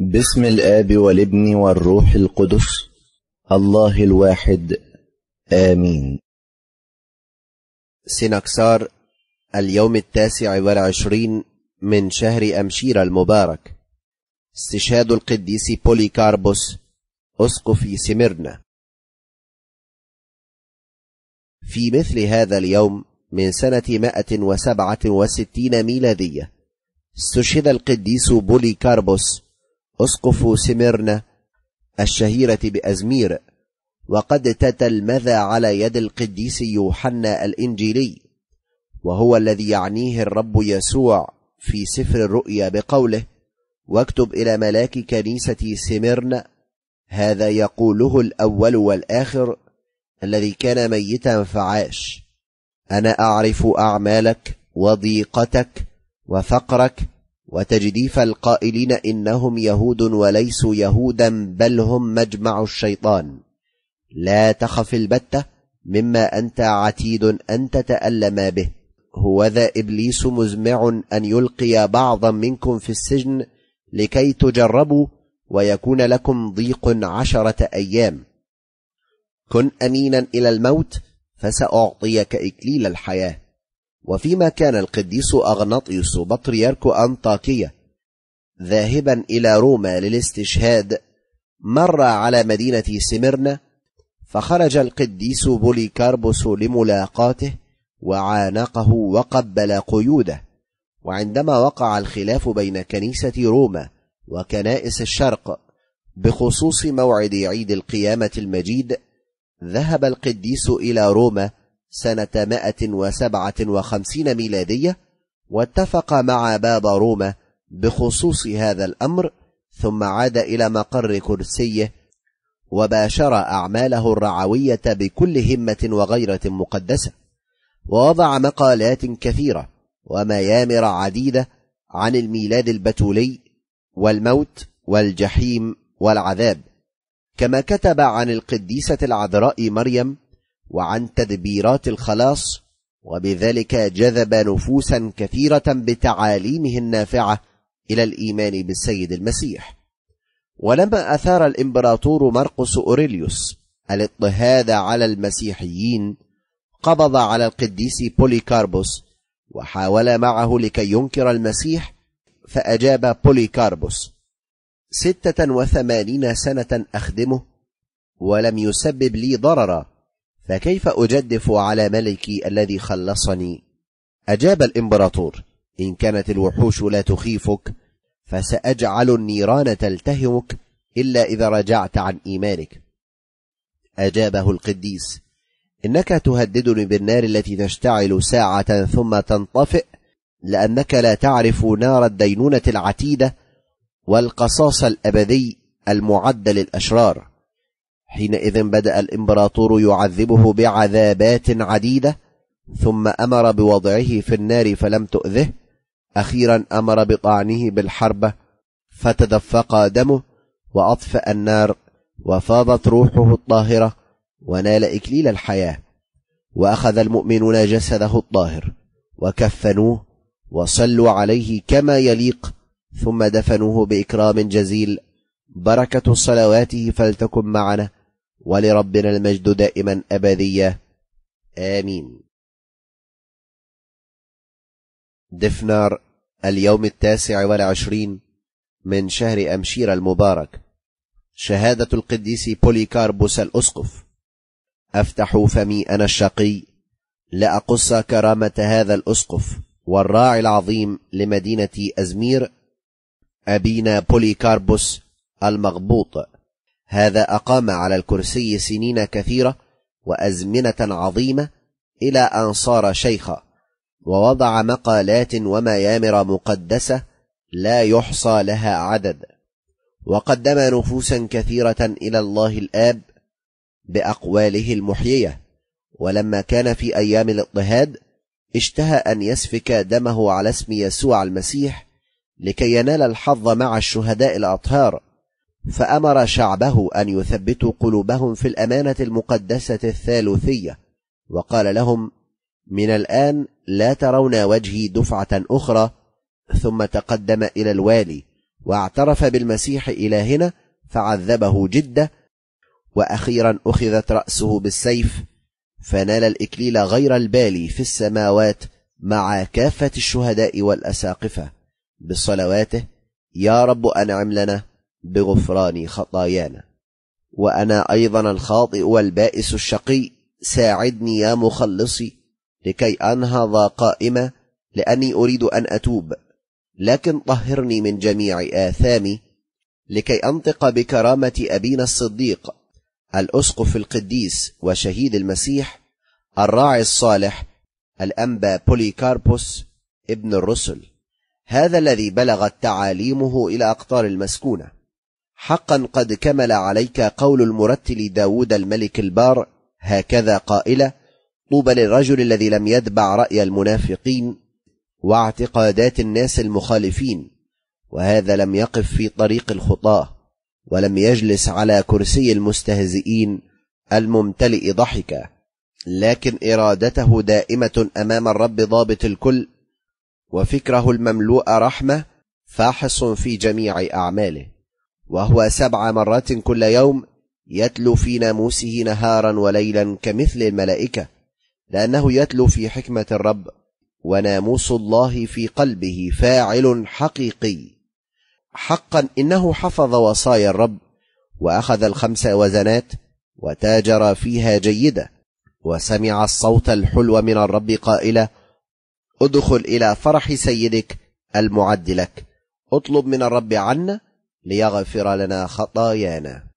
بسم الآب والابن والروح القدس الله الواحد آمين سينكسار اليوم التاسع والعشرين من شهر أمشير المبارك استشهاد القديس بوليكاربوس أسقف سمرنا في مثل هذا اليوم من سنة 167 ميلادية استشهد القديس بوليكاربوس أسقف سمرنا الشهيرة بأزمير وقد تتلمذ على يد القديس يوحنا الإنجيلي وهو الذي يعنيه الرب يسوع في سفر الرؤيا بقوله واكتب إلى ملاك كنيسة سمرنا هذا يقوله الأول والآخر الذي كان ميتا فعاش أنا أعرف أعمالك وضيقتك وفقرك وتجديف القائلين انهم يهود وليسوا يهودا بل هم مجمع الشيطان لا تخف البته مما انت عتيد ان تتالم به هوذا ابليس مزمع ان يلقي بعضا منكم في السجن لكي تجربوا ويكون لكم ضيق عشره ايام كن امينا الى الموت فساعطيك اكليل الحياه وفيما كان القديس أغناطيوس بطريرك أنطاكية ذاهبا إلى روما للاستشهاد مر على مدينة سمرنا فخرج القديس بوليكاربوس لملاقاته وعانقه وقبل قيوده وعندما وقع الخلاف بين كنيسة روما وكنائس الشرق بخصوص موعد عيد القيامة المجيد ذهب القديس إلى روما سنة 157 ميلادية واتفق مع باب روما بخصوص هذا الأمر ثم عاد إلى مقر كرسيه وباشر أعماله الرعوية بكل همة وغيرة مقدسة ووضع مقالات كثيرة وميامر عديدة عن الميلاد البتولي والموت والجحيم والعذاب كما كتب عن القديسة العذراء مريم وعن تدبيرات الخلاص وبذلك جذب نفوسا كثيرة بتعاليمه النافعة إلى الإيمان بالسيد المسيح ولما أثار الإمبراطور مرقس أوريليوس الاضطهاد على المسيحيين قبض على القديس بوليكاربوس وحاول معه لكي ينكر المسيح فأجاب بوليكاربوس ستة وثمانين سنة أخدمه ولم يسبب لي ضررا فكيف أجدف على ملكي الذي خلصني أجاب الإمبراطور إن كانت الوحوش لا تخيفك فسأجعل النيران تلتهمك إلا إذا رجعت عن إيمانك أجابه القديس إنك تهددني بالنار التي تشتعل ساعة ثم تنطفئ لأنك لا تعرف نار الدينونة العتيدة والقصاص الأبدي المعد للأشرار حينئذ بدأ الإمبراطور يعذبه بعذابات عديدة ثم أمر بوضعه في النار فلم تؤذه أخيرا أمر بطعنه بالحربة فتدفق دمه وأطفأ النار وفاضت روحه الطاهرة ونال إكليل الحياة وأخذ المؤمنون جسده الطاهر وكفنوه وصلوا عليه كما يليق ثم دفنوه بإكرام جزيل بركة صلواته فلتكن معنا ولربنا المجد دائما أبدية آمين دفنار اليوم التاسع والعشرين من شهر أمشير المبارك شهادة القديس بوليكاربوس الأسقف أفتح فمي أنا الشقي لأقص كرامة هذا الأسقف والراعي العظيم لمدينة أزمير أبينا بوليكاربوس المغبوط هذا أقام على الكرسي سنين كثيرة وأزمنة عظيمة إلى أن صار شيخا ووضع مقالات وميامر مقدسة لا يحصى لها عدد وقدم نفوسا كثيرة إلى الله الآب بأقواله المحيية ولما كان في أيام الاضطهاد اشتهى أن يسفك دمه على اسم يسوع المسيح لكي ينال الحظ مع الشهداء الأطهار فأمر شعبه أن يثبتوا قلوبهم في الأمانة المقدسة الثالوثية وقال لهم من الآن لا ترون وجهي دفعة أخرى ثم تقدم إلى الوالي واعترف بالمسيح إلهنا فعذبه جدة وأخيرا أخذت رأسه بالسيف فنال الإكليل غير البالي في السماوات مع كافة الشهداء والأساقفة بصلواته يا رب أنعم لنا بغفران خطايانا وانا ايضا الخاطئ والبائس الشقي ساعدني يا مخلصي لكي انهض قائمه لاني اريد ان اتوب لكن طهرني من جميع اثامي لكي انطق بكرامه ابينا الصديق الاسقف القديس وشهيد المسيح الراعي الصالح الانبا بوليكاربوس ابن الرسل هذا الذي بلغت تعاليمه الى اقطار المسكونه حقا قد كمل عليك قول المرتل داود الملك البار هكذا قائلة طوبى للرجل الذي لم يتبع رأي المنافقين واعتقادات الناس المخالفين وهذا لم يقف في طريق الخطاه ولم يجلس على كرسي المستهزئين الممتلئ ضحكا لكن إرادته دائمة أمام الرب ضابط الكل وفكره المملوء رحمة فاحص في جميع أعماله وهو سبع مرات كل يوم يتلو في ناموسه نهارا وليلا كمثل الملائكة لأنه يتلو في حكمة الرب وناموس الله في قلبه فاعل حقيقي حقا إنه حفظ وصايا الرب وأخذ الخمس وزنات وتاجر فيها جيدة وسمع الصوت الحلو من الرب قائلا ادخل إلى فرح سيدك المعد لك اطلب من الرب عنا ليغفر لنا خطايانا